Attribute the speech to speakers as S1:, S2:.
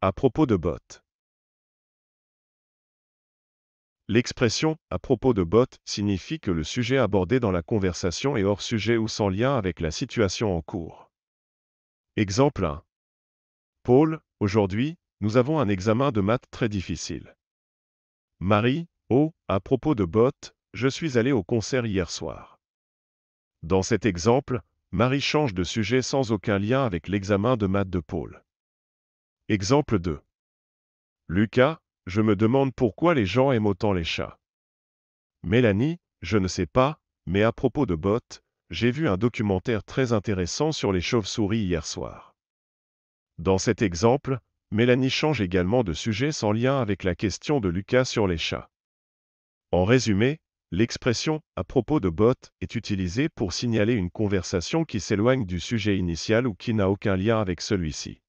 S1: À propos de bottes.
S2: L'expression à propos de bottes signifie que le sujet abordé dans la conversation est hors sujet ou sans lien avec la situation en cours. Exemple 1. Paul, aujourd'hui, nous avons un examen de maths très difficile. Marie, oh, à propos de bottes, je suis allée au concert hier soir. Dans cet exemple, Marie change de sujet sans aucun lien avec l'examen de maths de Paul. Exemple 2. Lucas, je me demande pourquoi les gens aiment autant les chats. Mélanie, je ne sais pas, mais à propos de bottes, j'ai vu un documentaire très intéressant sur les chauves-souris hier soir. Dans cet exemple, Mélanie change également de sujet sans lien avec la question de Lucas sur les chats. En résumé, l'expression à propos de bottes est utilisée pour signaler une conversation qui s'éloigne du sujet initial ou qui n'a aucun lien avec celui-ci.